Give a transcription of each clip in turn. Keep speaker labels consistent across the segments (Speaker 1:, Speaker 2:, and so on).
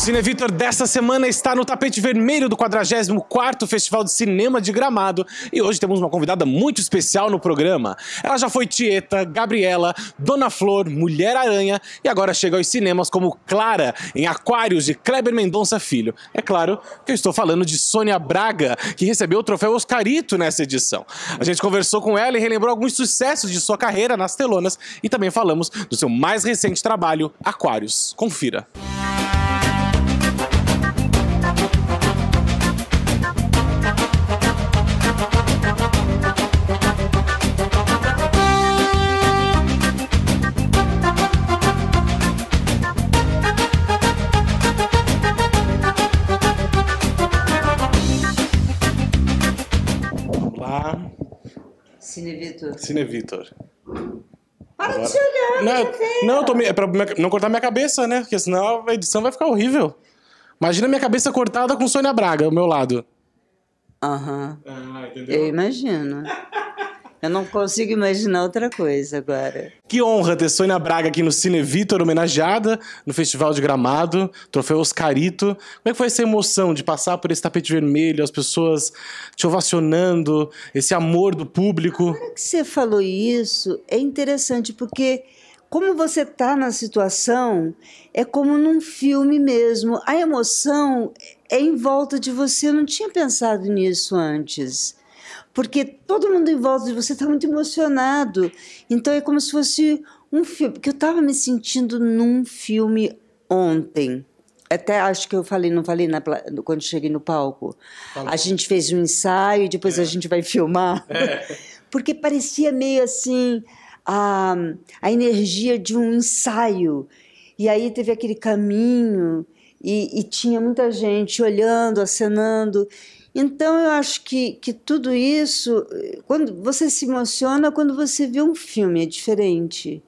Speaker 1: Cine Vitor dessa semana está no tapete vermelho do 44º Festival de Cinema de Gramado e hoje temos uma convidada muito especial no programa. Ela já foi Tieta, Gabriela, Dona Flor, Mulher Aranha e agora chega aos cinemas como Clara em Aquários de Kleber Mendonça Filho. É claro que eu estou falando de Sônia Braga, que recebeu o troféu Oscarito nessa edição. A gente conversou com ela e relembrou alguns sucessos de sua carreira nas telonas e também falamos do seu mais recente trabalho, Aquários. Confira. Música Cine Vitor. Para Agora... de olhar, não, tem. não, tô me... é pra não cortar minha cabeça, né? Porque senão a edição vai ficar horrível. Imagina minha cabeça cortada com Sônia Braga, ao meu lado. Aham. Ah, eu imagino. Eu não
Speaker 2: consigo imaginar outra coisa agora.
Speaker 1: Que honra ter Sônia Braga aqui no Cine Vitor, homenageada no Festival de Gramado, troféu Oscarito. Como é que foi essa emoção de passar por esse tapete vermelho, as pessoas te ovacionando, esse amor do público? Agora que você
Speaker 2: falou isso, é interessante porque como você está na situação, é como num filme mesmo. A emoção é em volta de você. Eu não tinha pensado nisso antes porque todo mundo em volta de você está muito emocionado. Então é como se fosse um filme, porque eu estava me sentindo num filme ontem. Até acho que eu falei, não falei na, quando cheguei no palco. Falou. A gente fez um ensaio e depois é. a gente vai filmar. É. Porque parecia meio assim a, a energia de um ensaio. E aí teve aquele caminho e, e tinha muita gente olhando, acenando. Então eu acho que, que tudo isso, quando você se emociona quando você vê um filme, é diferente,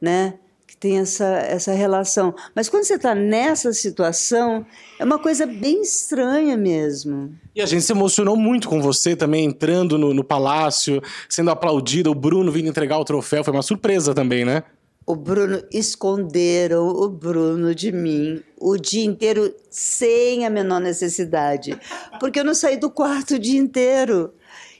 Speaker 2: né? Que tem essa, essa relação. Mas quando você está nessa situação, é uma coisa bem estranha mesmo.
Speaker 1: E a gente se emocionou muito com você também, entrando no, no palácio, sendo aplaudida, o Bruno vindo entregar o troféu, foi uma surpresa também, né?
Speaker 2: O Bruno esconderam o Bruno de mim o dia inteiro sem a menor necessidade, porque eu não saí do quarto o dia inteiro.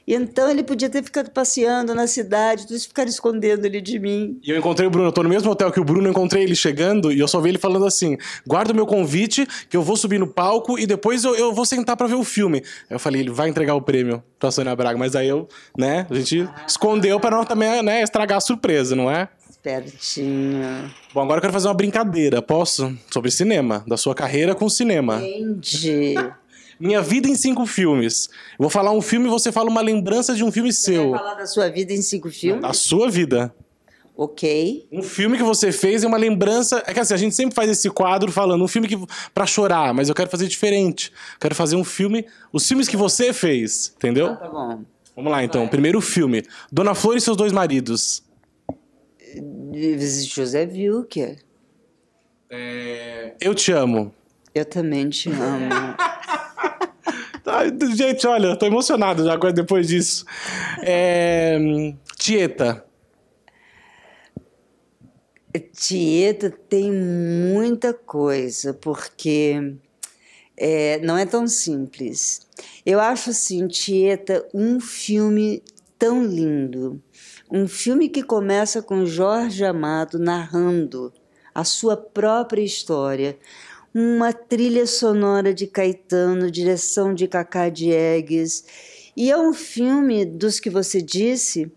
Speaker 2: Então ele podia ter ficado passeando na cidade, todos ficaram escondendo ele de mim.
Speaker 1: E eu encontrei o Bruno, eu tô no mesmo hotel que o Bruno, eu encontrei ele chegando e eu só vi ele falando assim: guarda o meu convite, que eu vou subir no palco e depois eu, eu vou sentar para ver o filme. Eu falei, ele vai entregar o prêmio pra Sônia Braga, mas aí eu, né, a gente escondeu para não também né, estragar a surpresa, não é? certinho. Bom, agora eu quero fazer uma brincadeira, posso? Sobre cinema, da sua carreira com cinema.
Speaker 2: Entendi.
Speaker 1: Minha vida em cinco filmes. Eu vou falar um filme e você fala uma lembrança de um filme você seu. Vou falar da sua vida em cinco filmes? Da sua vida. Ok. Um filme que você fez e é uma lembrança. É que assim, a gente sempre faz esse quadro falando um filme que para chorar, mas eu quero fazer diferente. Quero fazer um filme, os filmes que você fez, entendeu? Ah, tá bom. Vamos lá então. Vai. Primeiro filme: Dona Flor e seus dois maridos.
Speaker 2: José Vilker.
Speaker 1: É... Eu te amo. Eu também te amo. Tá, gente, olha, tô emocionado já agora depois disso. É... Tieta. Tieta tem
Speaker 2: muita coisa, porque é, não é tão simples. Eu acho, assim, Tieta um filme tão lindo. Um filme que começa com Jorge Amado narrando a sua própria história. Uma trilha sonora de Caetano, direção de Cacá Diegues. E é um filme dos que você disse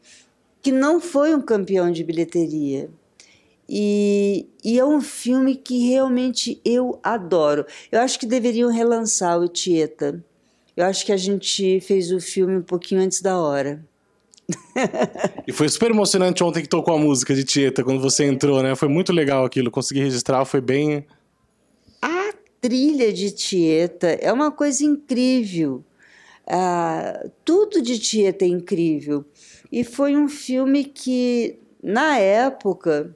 Speaker 2: que não foi um campeão de bilheteria. E, e, é um filme que realmente eu adoro. Eu acho que deveriam relançar o Tieta. Eu acho que a gente fez o filme um pouquinho antes da hora
Speaker 1: e foi super emocionante ontem que tocou a música de Tieta quando você entrou, né? Foi muito legal aquilo, consegui registrar, foi bem.
Speaker 2: A trilha de Tieta é uma coisa incrível. Ah, tudo de Tieta é incrível. E foi um filme que, na época,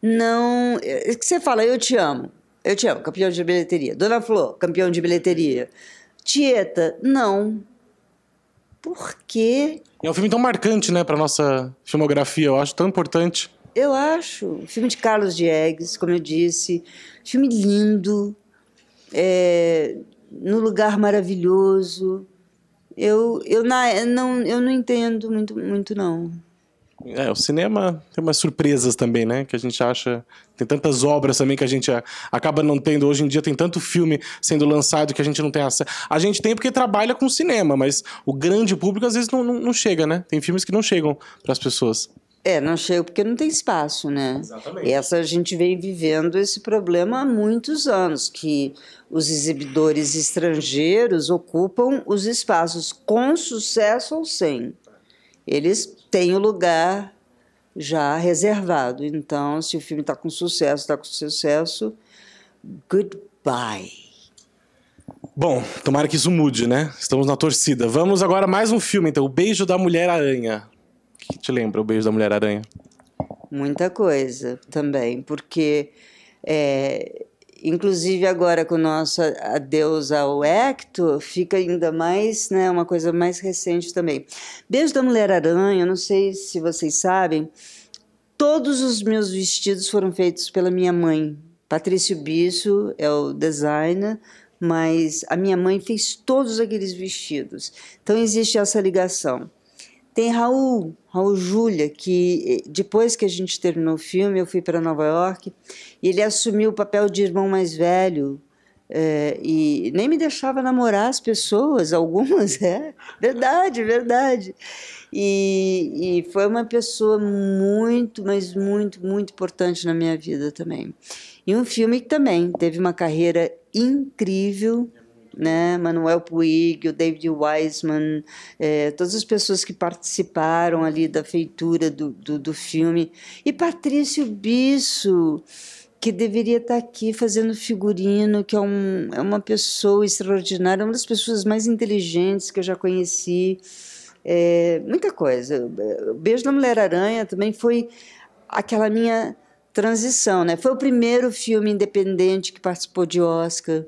Speaker 2: não. É, é que você fala, eu te amo. Eu te amo, campeão de bilheteria. Dona Flor, campeão de bilheteria. Tieta, não porque.
Speaker 1: É um filme tão marcante, né, para nossa filmografia, eu acho tão importante.
Speaker 2: Eu acho. Filme de Carlos Diegues, como eu disse. Filme lindo, é, num lugar maravilhoso. Eu, eu, na, não, eu não entendo muito, muito não.
Speaker 1: É, o cinema tem umas surpresas também, né? Que a gente acha. Tem tantas obras também que a gente é, acaba não tendo. Hoje em dia tem tanto filme sendo lançado que a gente não tem acesso. A gente tem porque trabalha com cinema, mas o grande público às vezes não, não, não chega, né? Tem filmes que não chegam para as pessoas.
Speaker 2: É, não chega porque não tem espaço, né? Exatamente. E essa a gente vem vivendo esse problema há muitos anos, que os exibidores estrangeiros ocupam os espaços com sucesso ou sem. Eles tem o lugar já reservado. Então, se o filme está com sucesso, está com sucesso,
Speaker 1: goodbye. Bom, tomara que isso mude, né? Estamos na torcida. Vamos agora mais um filme, então. O Beijo da Mulher Aranha. O que te lembra o Beijo da Mulher Aranha?
Speaker 2: Muita coisa também, porque é, Inclusive agora com o nosso adeus ao Ecto, fica ainda mais, né, uma coisa mais recente também. Beijo da Mulher Aranha, não sei se vocês sabem, todos os meus vestidos foram feitos pela minha mãe. Patrício Bisso é o designer, mas a minha mãe fez todos aqueles vestidos. Então existe essa ligação. Tem Raul, Raul Júlia, que eh, depois que a gente terminou o filme, eu fui para Nova York e ele assumiu o papel de irmão mais velho. É, e nem me deixava namorar as pessoas, algumas, é verdade, verdade. E, e foi uma pessoa muito, mas muito, muito importante na minha vida também. E um filme que também teve uma carreira incrível né? Manuel Puig, o David Wiseman, é, todas as pessoas que participaram ali da feitura do, do, do filme. E Patrício Bisso, que deveria estar tá aqui fazendo figurino, que é, um, é uma pessoa extraordinária, uma das pessoas mais inteligentes que eu já conheci. É, muita coisa. O Beijo da Mulher Aranha também foi aquela minha transição, né? Foi o primeiro filme independente que participou de Oscar.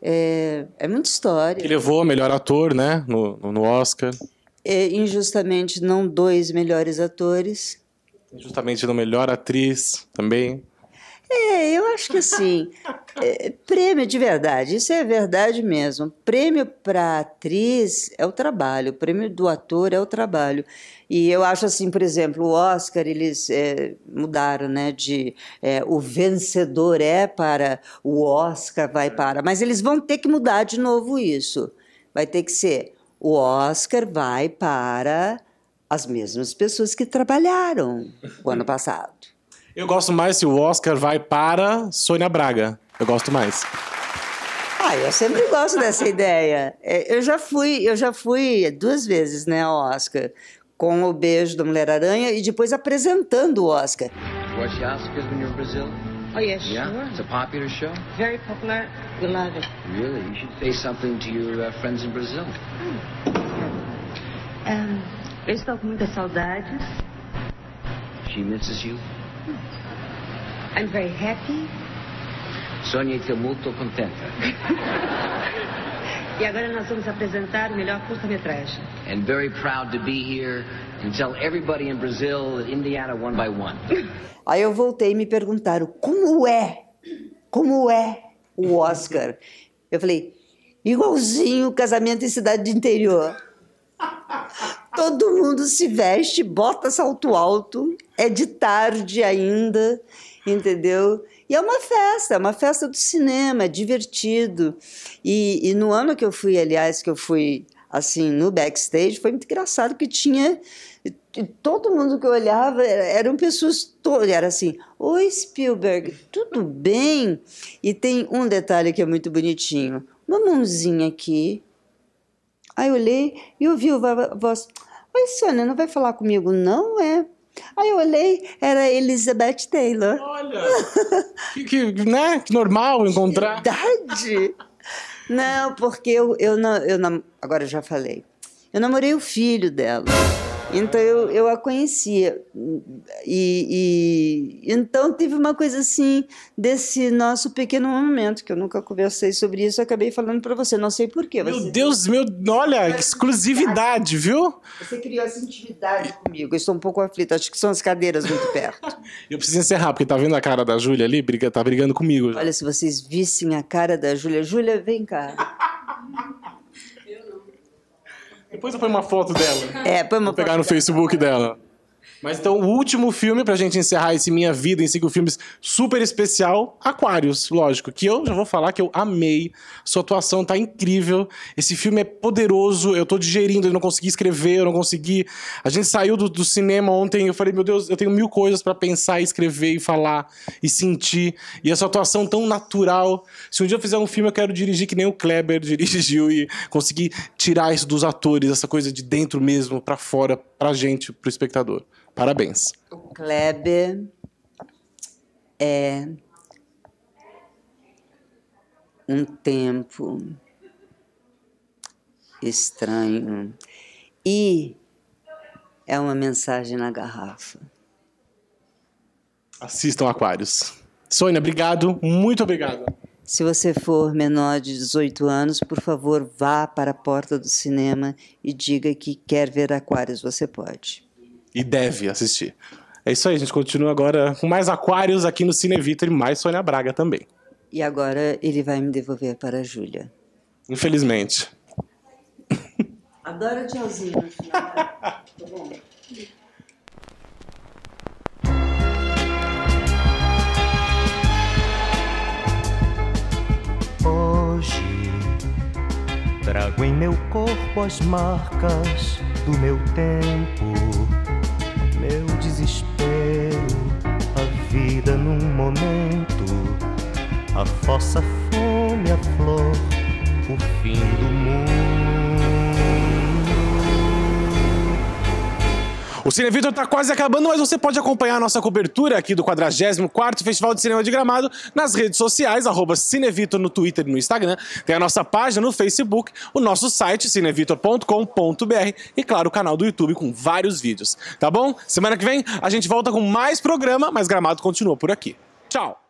Speaker 2: É, é muita história. Que levou
Speaker 1: melhor ator, né? No, no Oscar.
Speaker 2: É, injustamente não dois melhores atores.
Speaker 1: Injustamente não melhor atriz também.
Speaker 2: É, eu acho que assim, é, prêmio de verdade, isso é verdade mesmo. Prêmio para atriz é o trabalho, prêmio do ator é o trabalho. E eu acho assim, por exemplo, o Oscar, eles é, mudaram, né, de é, o vencedor é para, o Oscar vai é. para, mas eles vão ter que mudar de novo isso. Vai ter que ser, o Oscar vai para as mesmas pessoas que trabalharam o ano passado.
Speaker 1: Eu gosto mais se o Oscar vai para Sônia Braga. Eu gosto mais.
Speaker 2: Ah, eu sempre gosto dessa ideia. É, eu já fui, eu já fui duas vezes, né, ao Oscar, com o beijo da Mulher Aranha e depois apresentando o Oscar. What you ask is when you're Brazil? Oh yes, yeah, It's a popular show. Very popular. We love it. Really? You should say something to your uh, friends in Brazil. Ah, é. Um, eu estou com muita saudade. She misses you. I'm very happy. Sonia, e muito contenta. e agora nós vamos apresentar o melhor curta-metragem. And very proud to be here and tell
Speaker 1: everybody in Brazil, Indiana one by one.
Speaker 2: Aí eu voltei e me perguntaram como é, como é o Oscar. Eu falei, igualzinho o casamento em cidade de interior. Todo mundo se veste, bota salto alto, é de tarde ainda, entendeu? E é uma festa, é uma festa do cinema, é divertido. E, e no ano que eu fui, aliás, que eu fui assim no backstage, foi muito engraçado que tinha todo mundo que eu olhava eram pessoas todas, era assim, oi Spielberg, tudo bem? E tem um detalhe que é muito bonitinho, uma mãozinha aqui, Aí eu olhei e ouvi a voz: Oi, Sônia, não vai falar comigo, não é? Aí eu olhei, era Elizabeth Taylor. Olha! que, que, né? que normal encontrar. Verdade! não, porque eu, eu, não, eu não. Agora eu já falei. Eu namorei o filho dela. Então eu, eu a conhecia. E, e, então teve uma coisa assim desse nosso pequeno momento que eu nunca conversei sobre isso, acabei falando para você, não sei porquê. Meu você...
Speaker 1: Deus, meu, olha, exclusividade, viu? Você criou essa
Speaker 2: intimidade comigo. Eu estou um pouco aflita, acho que são as cadeiras muito perto.
Speaker 1: eu preciso encerrar porque tá vendo a cara da Júlia ali, briga, tá brigando comigo.
Speaker 2: Olha, se vocês vissem a cara da Júlia, Júlia, vem cá.
Speaker 1: Depois eu ponho uma foto dela. É, põe uma Vou pegar no dela. Facebook dela. Mas então, o último filme, pra gente encerrar esse Minha Vida em Cinco Filmes super especial, Aquários, lógico. Que eu já vou falar que eu amei. Sua atuação tá incrível. Esse filme é poderoso. Eu tô digerindo, eu não consegui escrever, eu não consegui. A gente saiu do, do cinema ontem eu falei, meu Deus, eu tenho mil coisas para pensar, escrever e falar e sentir. E essa atuação tão natural. Se um dia eu fizer um filme, eu quero dirigir que nem o Kleber dirigiu e conseguir tirar isso dos atores, essa coisa de dentro mesmo, para fora, pra gente, pro espectador. Parabéns. O
Speaker 2: Kleber
Speaker 1: é um tempo estranho
Speaker 2: e é uma mensagem na garrafa.
Speaker 1: Assistam Aquários. Sônia, obrigado, muito obrigado.
Speaker 2: Se você for menor de 18 anos, por favor, vá para a porta do cinema e diga que quer ver Aquários, você pode.
Speaker 1: E deve assistir. É isso aí, a gente continua agora com mais Aquários aqui no Cinevita e mais Sônia Braga também.
Speaker 2: E agora ele vai me devolver para a Júlia.
Speaker 1: Infelizmente.
Speaker 2: Adoro tchauzinho no Tá bom?
Speaker 1: Hoje trago em meu corpo as marcas do meu tempo a fossa, a fome, a flor, o fim do mundo. O Cine Vitor está quase acabando, mas você pode acompanhar a nossa cobertura aqui do 44º Festival de Cinema de Gramado nas redes sociais, arroba Cinevitor no Twitter e no Instagram, tem a nossa página no Facebook, o nosso site cinevitor.com.br e, claro, o canal do YouTube com vários vídeos, tá bom? Semana que vem a gente volta com mais programa, mas Gramado continua por aqui. Tchau!